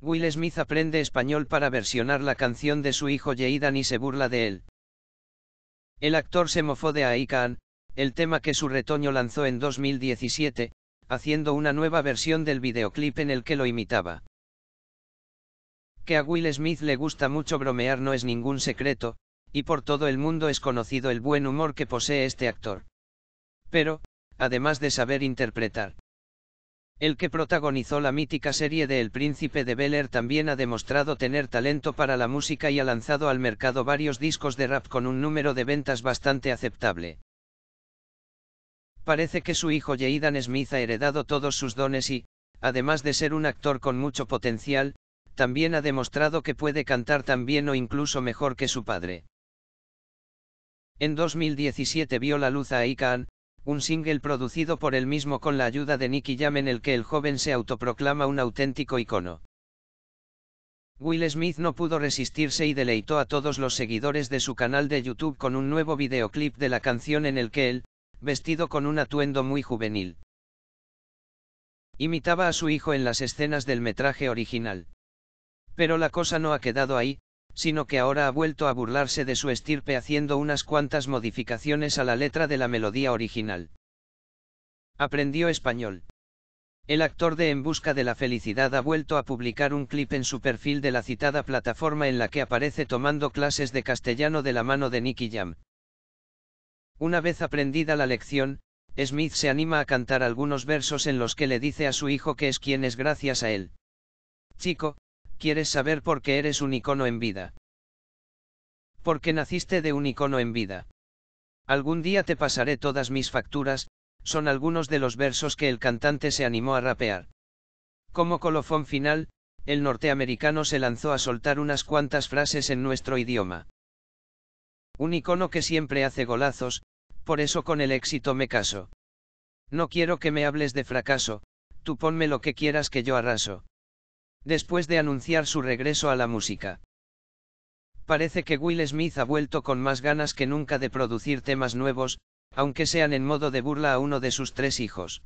Will Smith aprende español para versionar la canción de su hijo Yeidan y se burla de él. El actor se mofó de Aikan, el tema que su retoño lanzó en 2017, haciendo una nueva versión del videoclip en el que lo imitaba. Que a Will Smith le gusta mucho bromear no es ningún secreto, y por todo el mundo es conocido el buen humor que posee este actor. Pero, además de saber interpretar, el que protagonizó la mítica serie de El Príncipe de Bel Air también ha demostrado tener talento para la música y ha lanzado al mercado varios discos de rap con un número de ventas bastante aceptable. Parece que su hijo Jaidan Smith ha heredado todos sus dones y, además de ser un actor con mucho potencial, también ha demostrado que puede cantar tan bien o incluso mejor que su padre. En 2017 vio la luz a Ican, un single producido por él mismo con la ayuda de Nicky Jam en el que el joven se autoproclama un auténtico icono. Will Smith no pudo resistirse y deleitó a todos los seguidores de su canal de YouTube con un nuevo videoclip de la canción en el que él, vestido con un atuendo muy juvenil, imitaba a su hijo en las escenas del metraje original. Pero la cosa no ha quedado ahí, sino que ahora ha vuelto a burlarse de su estirpe haciendo unas cuantas modificaciones a la letra de la melodía original. Aprendió español. El actor de En Busca de la Felicidad ha vuelto a publicar un clip en su perfil de la citada plataforma en la que aparece tomando clases de castellano de la mano de Nicky Jam. Una vez aprendida la lección, Smith se anima a cantar algunos versos en los que le dice a su hijo que es quien es gracias a él. Chico, quieres saber por qué eres un icono en vida. Porque naciste de un icono en vida. Algún día te pasaré todas mis facturas, son algunos de los versos que el cantante se animó a rapear. Como colofón final, el norteamericano se lanzó a soltar unas cuantas frases en nuestro idioma. Un icono que siempre hace golazos, por eso con el éxito me caso. No quiero que me hables de fracaso, tú ponme lo que quieras que yo arraso después de anunciar su regreso a la música. Parece que Will Smith ha vuelto con más ganas que nunca de producir temas nuevos, aunque sean en modo de burla a uno de sus tres hijos.